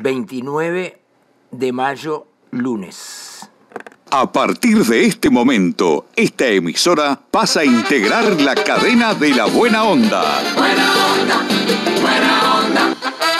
29 de mayo, lunes. A partir de este momento, esta emisora pasa a integrar la cadena de la buena onda. Buena onda, buena onda.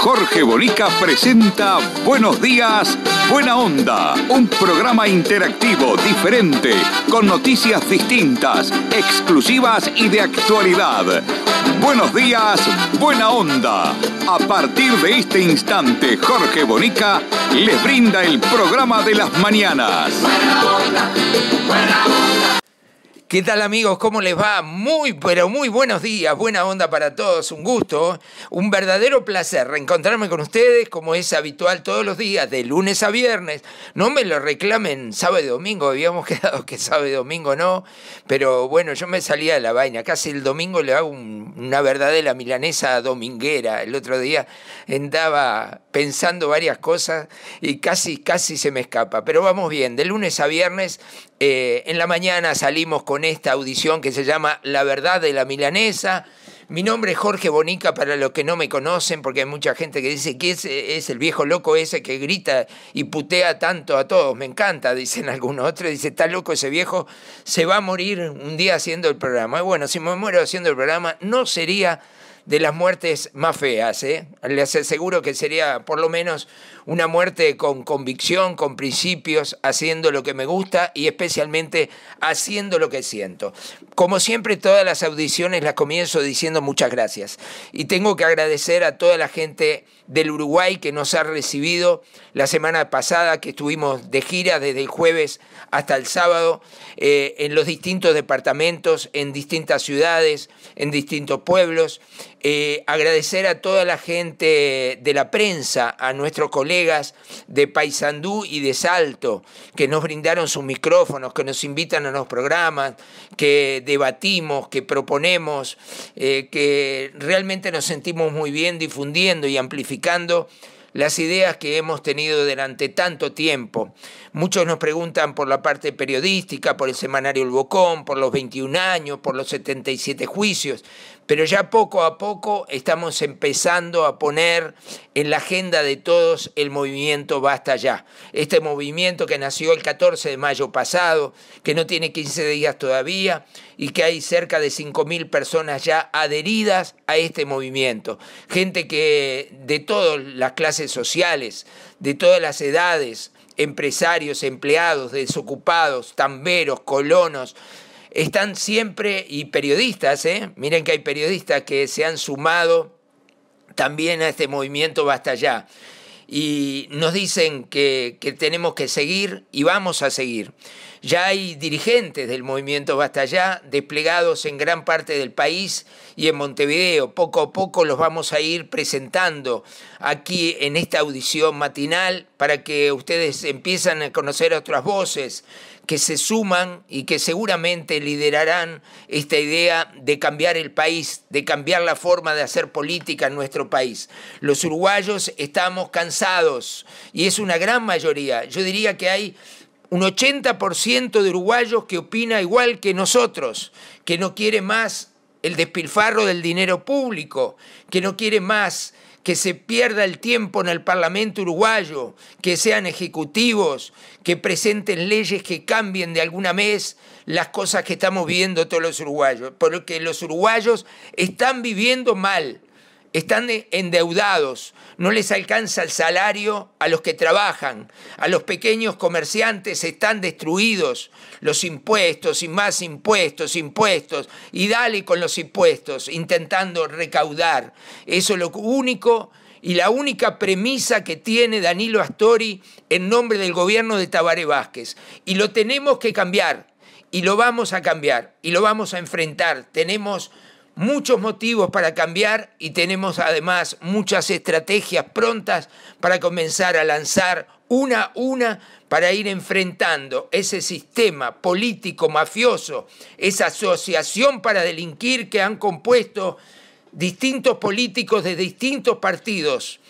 Jorge Bolica presenta Buenos días, Buena Onda, un programa interactivo, diferente, con noticias distintas, exclusivas y de actualidad Buenos días, buena onda. A partir de este instante, Jorge Bonica les brinda el programa de las mañanas. Buena onda, buena onda. ¿Qué tal amigos? ¿Cómo les va? Muy, pero muy buenos días, buena onda para todos, un gusto, un verdadero placer reencontrarme con ustedes como es habitual todos los días, de lunes a viernes. No me lo reclamen sábado y domingo, habíamos quedado que sábado y domingo no, pero bueno, yo me salía de la vaina, casi el domingo le hago una verdadera milanesa dominguera. El otro día andaba pensando varias cosas y casi, casi se me escapa, pero vamos bien, de lunes a viernes eh, en la mañana salimos con esta audición que se llama La verdad de la milanesa. Mi nombre es Jorge Bonica, para los que no me conocen, porque hay mucha gente que dice que es, es el viejo loco ese que grita y putea tanto a todos. Me encanta, dicen algunos otros. Dice, está loco ese viejo, se va a morir un día haciendo el programa. bueno, si me muero haciendo el programa, no sería de las muertes más feas. ¿eh? Les aseguro que sería por lo menos una muerte con convicción, con principios, haciendo lo que me gusta y especialmente haciendo lo que siento. Como siempre, todas las audiciones las comienzo diciendo muchas gracias. Y tengo que agradecer a toda la gente del Uruguay que nos ha recibido la semana pasada, que estuvimos de gira desde el jueves hasta el sábado, eh, en los distintos departamentos, en distintas ciudades, en distintos pueblos. Eh, agradecer a toda la gente de la prensa, a nuestros colegas de Paysandú y de Salto, que nos brindaron sus micrófonos, que nos invitan a los programas, que debatimos, que proponemos, eh, que realmente nos sentimos muy bien difundiendo y amplificando las ideas que hemos tenido durante tanto tiempo. Muchos nos preguntan por la parte periodística, por el semanario El Bocón, por los 21 años, por los 77 juicios pero ya poco a poco estamos empezando a poner en la agenda de todos el movimiento Basta ya. Este movimiento que nació el 14 de mayo pasado, que no tiene 15 días todavía y que hay cerca de 5.000 personas ya adheridas a este movimiento. Gente que de todas las clases sociales, de todas las edades, empresarios, empleados, desocupados, tamberos, colonos, están siempre, y periodistas, ¿eh? miren que hay periodistas que se han sumado también a este movimiento Basta Ya. Y nos dicen que, que tenemos que seguir y vamos a seguir. Ya hay dirigentes del movimiento Basta Ya desplegados en gran parte del país y en Montevideo. Poco a poco los vamos a ir presentando aquí en esta audición matinal para que ustedes empiecen a conocer otras voces que se suman y que seguramente liderarán esta idea de cambiar el país, de cambiar la forma de hacer política en nuestro país. Los uruguayos estamos cansados y es una gran mayoría. Yo diría que hay un 80% de uruguayos que opina igual que nosotros, que no quiere más el despilfarro del dinero público, que no quiere más que se pierda el tiempo en el Parlamento uruguayo, que sean ejecutivos, que presenten leyes que cambien de alguna vez las cosas que estamos viendo todos los uruguayos, porque los uruguayos están viviendo mal, están e, endeudados, no les alcanza el salario a los que trabajan, a los pequeños comerciantes están destruidos, los impuestos y más impuestos, impuestos, y dale con los impuestos, intentando recaudar. Eso es lo único y la única premisa que tiene Danilo Astori en nombre del gobierno de Tabaré Vázquez. Y lo tenemos que cambiar, y lo vamos a cambiar, y lo vamos a enfrentar. Tenemos muchos motivos para cambiar y tenemos además muchas estrategias prontas para comenzar a lanzar una a una para ir enfrentando ese sistema político mafioso, esa asociación para delinquir que han compuesto distintos políticos de distintos partidos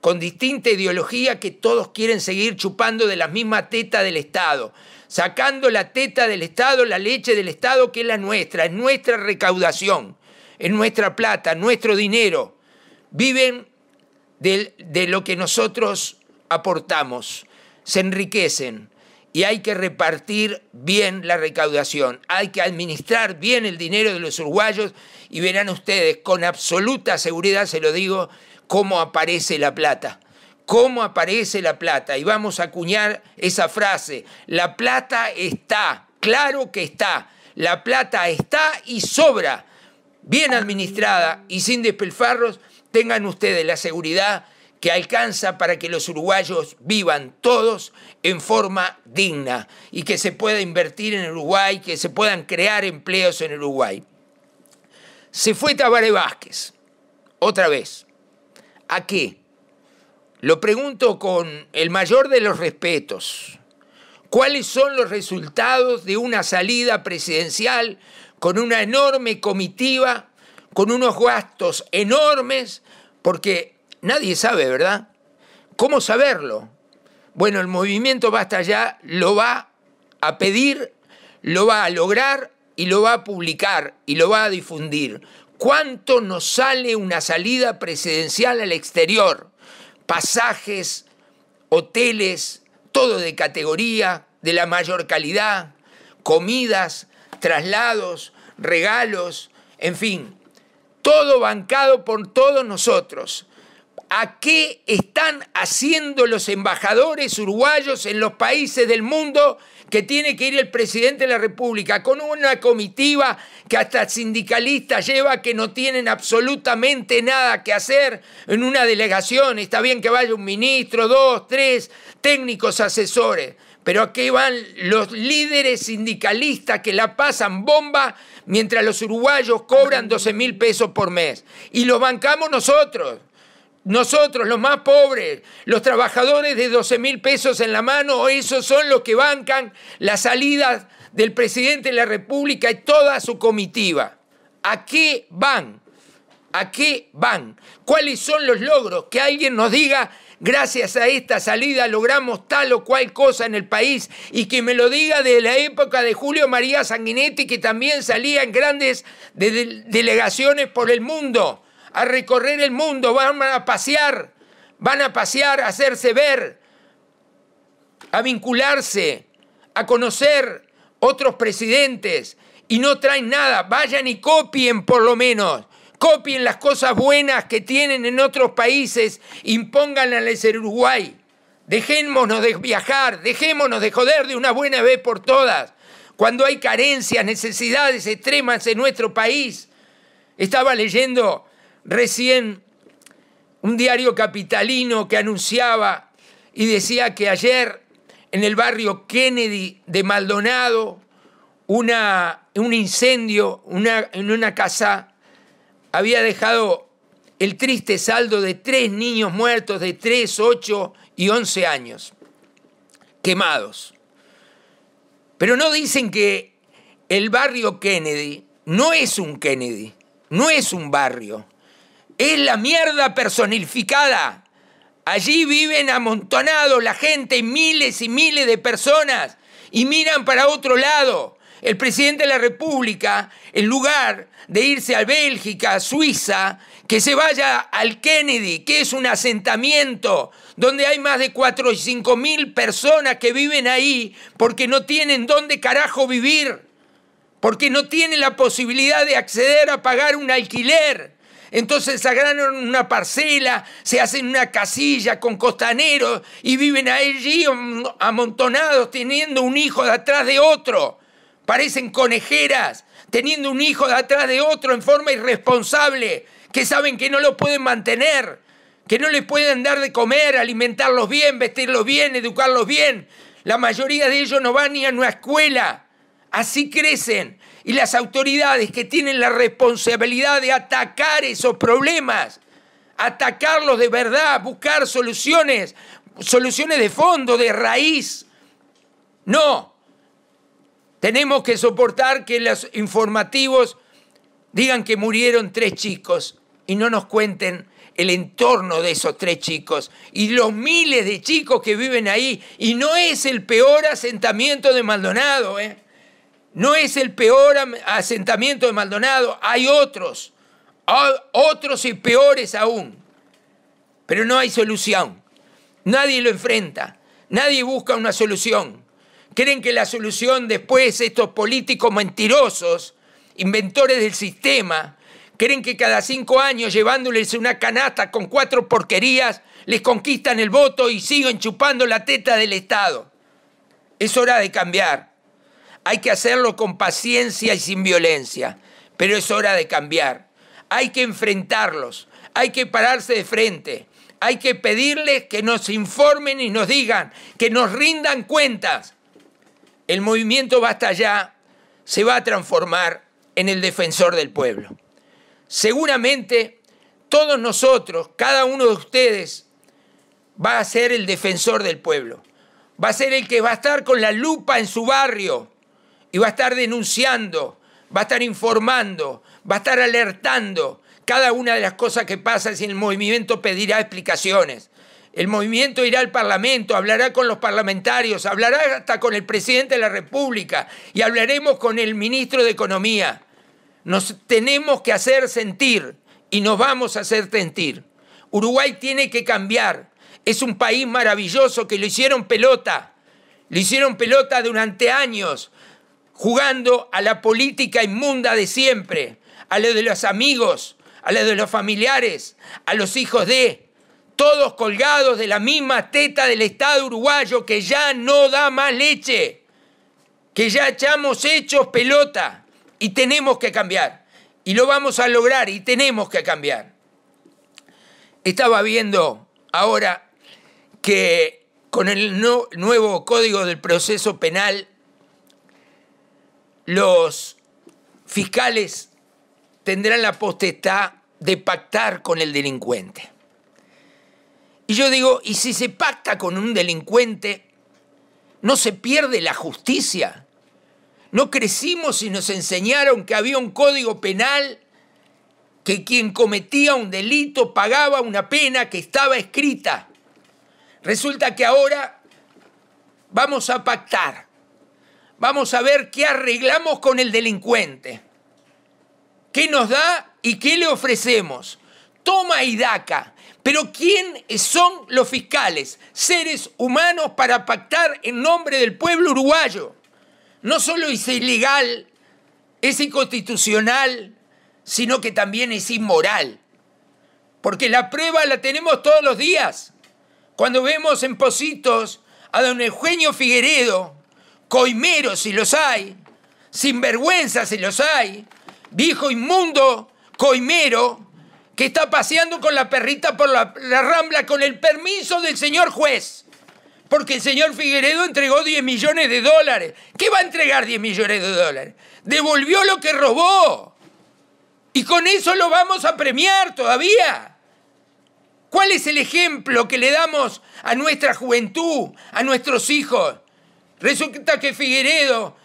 con distinta ideología que todos quieren seguir chupando de la misma teta del Estado, sacando la teta del Estado, la leche del Estado que es la nuestra, es nuestra recaudación en nuestra plata, nuestro dinero. Viven de, de lo que nosotros aportamos, se enriquecen y hay que repartir bien la recaudación, hay que administrar bien el dinero de los uruguayos y verán ustedes, con absoluta seguridad se lo digo, cómo aparece la plata, cómo aparece la plata. Y vamos a acuñar esa frase, la plata está, claro que está, la plata está y sobra bien administrada y sin despilfarros, tengan ustedes la seguridad que alcanza para que los uruguayos vivan todos en forma digna y que se pueda invertir en Uruguay, que se puedan crear empleos en Uruguay. Se fue Tabaré Vázquez, otra vez. ¿A qué? Lo pregunto con el mayor de los respetos. ¿Cuáles son los resultados de una salida presidencial con una enorme comitiva, con unos gastos enormes, porque nadie sabe, ¿verdad? ¿Cómo saberlo? Bueno, el movimiento Basta Ya lo va a pedir, lo va a lograr y lo va a publicar y lo va a difundir. ¿Cuánto nos sale una salida presidencial al exterior? Pasajes, hoteles, todo de categoría, de la mayor calidad, comidas, traslados, regalos, en fin, todo bancado por todos nosotros. ¿A qué están haciendo los embajadores uruguayos en los países del mundo que tiene que ir el presidente de la República con una comitiva que hasta sindicalistas lleva que no tienen absolutamente nada que hacer en una delegación? Está bien que vaya un ministro, dos, tres técnicos asesores, pero aquí van los líderes sindicalistas que la pasan bomba mientras los uruguayos cobran 12 mil pesos por mes. Y los bancamos nosotros. Nosotros, los más pobres, los trabajadores de 12 mil pesos en la mano, esos son los que bancan las salidas del presidente de la República y toda su comitiva. ¿A qué van? ¿A qué van? ¿Cuáles son los logros? Que alguien nos diga gracias a esta salida logramos tal o cual cosa en el país y que me lo diga de la época de Julio María Sanguinetti que también salía en grandes delegaciones por el mundo, a recorrer el mundo, van a pasear, van a pasear, a hacerse ver, a vincularse, a conocer otros presidentes y no traen nada, vayan y copien por lo menos copien las cosas buenas que tienen en otros países, impónganlas en Uruguay. Dejémonos de viajar, dejémonos de joder de una buena vez por todas. Cuando hay carencias, necesidades extremas en nuestro país. Estaba leyendo recién un diario capitalino que anunciaba y decía que ayer en el barrio Kennedy de Maldonado, una, un incendio en una casa había dejado el triste saldo de tres niños muertos de 3, 8 y 11 años, quemados. Pero no dicen que el barrio Kennedy no es un Kennedy, no es un barrio, es la mierda personificada. Allí viven amontonados la gente, miles y miles de personas, y miran para otro lado el presidente de la República, en lugar de irse a Bélgica, a Suiza, que se vaya al Kennedy, que es un asentamiento donde hay más de 4 o 5 mil personas que viven ahí porque no tienen dónde carajo vivir, porque no tienen la posibilidad de acceder a pagar un alquiler. Entonces agarran una parcela, se hacen una casilla con costaneros y viven allí amontonados teniendo un hijo detrás de otro parecen conejeras, teniendo un hijo detrás atrás de otro en forma irresponsable, que saben que no lo pueden mantener, que no les pueden dar de comer, alimentarlos bien, vestirlos bien, educarlos bien. La mayoría de ellos no van ni a una escuela. Así crecen. Y las autoridades que tienen la responsabilidad de atacar esos problemas, atacarlos de verdad, buscar soluciones, soluciones de fondo, de raíz. No, tenemos que soportar que los informativos digan que murieron tres chicos y no nos cuenten el entorno de esos tres chicos y los miles de chicos que viven ahí. Y no es el peor asentamiento de Maldonado, ¿eh? No es el peor asentamiento de Maldonado, hay otros, otros y peores aún. Pero no hay solución. Nadie lo enfrenta, nadie busca una solución. Creen que la solución después, estos políticos mentirosos, inventores del sistema, creen que cada cinco años llevándoles una canasta con cuatro porquerías, les conquistan el voto y siguen chupando la teta del Estado. Es hora de cambiar. Hay que hacerlo con paciencia y sin violencia, pero es hora de cambiar. Hay que enfrentarlos, hay que pararse de frente, hay que pedirles que nos informen y nos digan, que nos rindan cuentas el movimiento Basta Ya se va a transformar en el defensor del pueblo. Seguramente todos nosotros, cada uno de ustedes, va a ser el defensor del pueblo. Va a ser el que va a estar con la lupa en su barrio y va a estar denunciando, va a estar informando, va a estar alertando cada una de las cosas que pasa si el movimiento pedirá explicaciones. El movimiento irá al Parlamento, hablará con los parlamentarios, hablará hasta con el presidente de la República y hablaremos con el ministro de Economía. Nos tenemos que hacer sentir y nos vamos a hacer sentir. Uruguay tiene que cambiar. Es un país maravilloso que lo hicieron pelota. Lo hicieron pelota durante años, jugando a la política inmunda de siempre, a lo de los amigos, a lo de los familiares, a los hijos de todos colgados de la misma teta del Estado uruguayo que ya no da más leche, que ya echamos hechos pelota y tenemos que cambiar. Y lo vamos a lograr y tenemos que cambiar. Estaba viendo ahora que con el nuevo código del proceso penal, los fiscales tendrán la potestad de pactar con el delincuente y yo digo, ¿y si se pacta con un delincuente, no se pierde la justicia? ¿No crecimos si nos enseñaron que había un código penal que quien cometía un delito pagaba una pena que estaba escrita? Resulta que ahora vamos a pactar, vamos a ver qué arreglamos con el delincuente, qué nos da y qué le ofrecemos. Toma y daca pero ¿quién son los fiscales? Seres humanos para pactar en nombre del pueblo uruguayo. No solo es ilegal, es inconstitucional, sino que también es inmoral. Porque la prueba la tenemos todos los días. Cuando vemos en Positos a don Eugenio Figueredo, coimero si los hay, sinvergüenza si los hay, viejo inmundo, coimero, que está paseando con la perrita por la, rambla con el permiso del señor juez. Porque el señor Figueredo entregó 10 millones de dólares. ¿Qué va a entregar 10 millones de dólares? Devolvió lo que robó. Y con eso lo vamos a premiar todavía. ¿Cuál es el ejemplo que le damos a nuestra juventud, a nuestros hijos? Resulta que Figueredo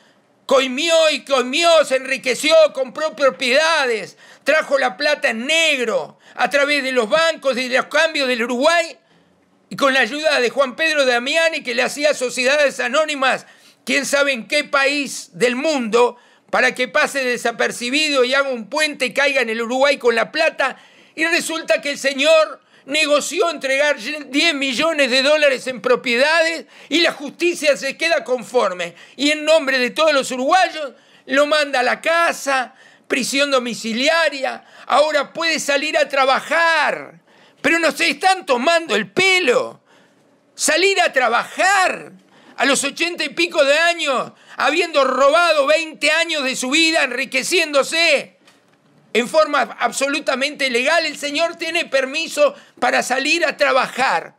coimió y coimió, se enriqueció, compró propiedades, trajo la plata en negro a través de los bancos y de los cambios del Uruguay y con la ayuda de Juan Pedro Damiani que le hacía sociedades anónimas, quién sabe en qué país del mundo, para que pase desapercibido y haga un puente y caiga en el Uruguay con la plata y resulta que el señor negoció entregar 10 millones de dólares en propiedades y la justicia se queda conforme. Y en nombre de todos los uruguayos lo manda a la casa, prisión domiciliaria, ahora puede salir a trabajar. Pero no se están tomando el pelo. Salir a trabajar a los ochenta y pico de años, habiendo robado 20 años de su vida, enriqueciéndose en forma absolutamente legal, el Señor tiene permiso para salir a trabajar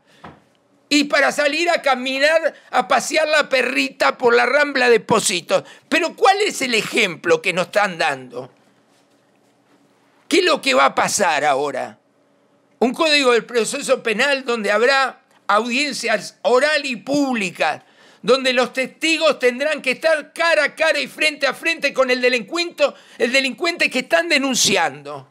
y para salir a caminar, a pasear la perrita por la rambla de Positos. Pero ¿cuál es el ejemplo que nos están dando? ¿Qué es lo que va a pasar ahora? Un código del proceso penal donde habrá audiencias oral y públicas donde los testigos tendrán que estar cara a cara y frente a frente con el delincuente, el delincuente que están denunciando.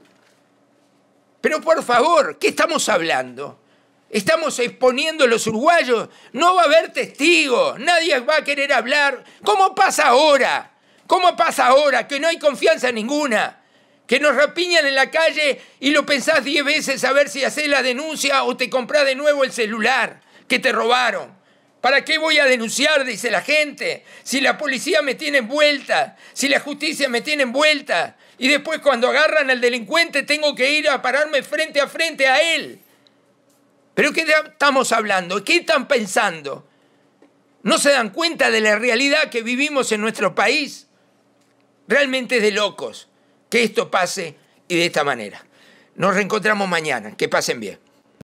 Pero por favor, ¿qué estamos hablando? Estamos exponiendo a los uruguayos, no va a haber testigos, nadie va a querer hablar. ¿Cómo pasa ahora? ¿Cómo pasa ahora que no hay confianza ninguna? Que nos rapiñan en la calle y lo pensás diez veces a ver si haces la denuncia o te compras de nuevo el celular que te robaron. ¿Para qué voy a denunciar? Dice la gente. Si la policía me tiene envuelta, si la justicia me tiene envuelta, y después cuando agarran al delincuente tengo que ir a pararme frente a frente a él. ¿Pero qué estamos hablando? ¿Qué están pensando? ¿No se dan cuenta de la realidad que vivimos en nuestro país? Realmente es de locos que esto pase y de esta manera. Nos reencontramos mañana. Que pasen bien.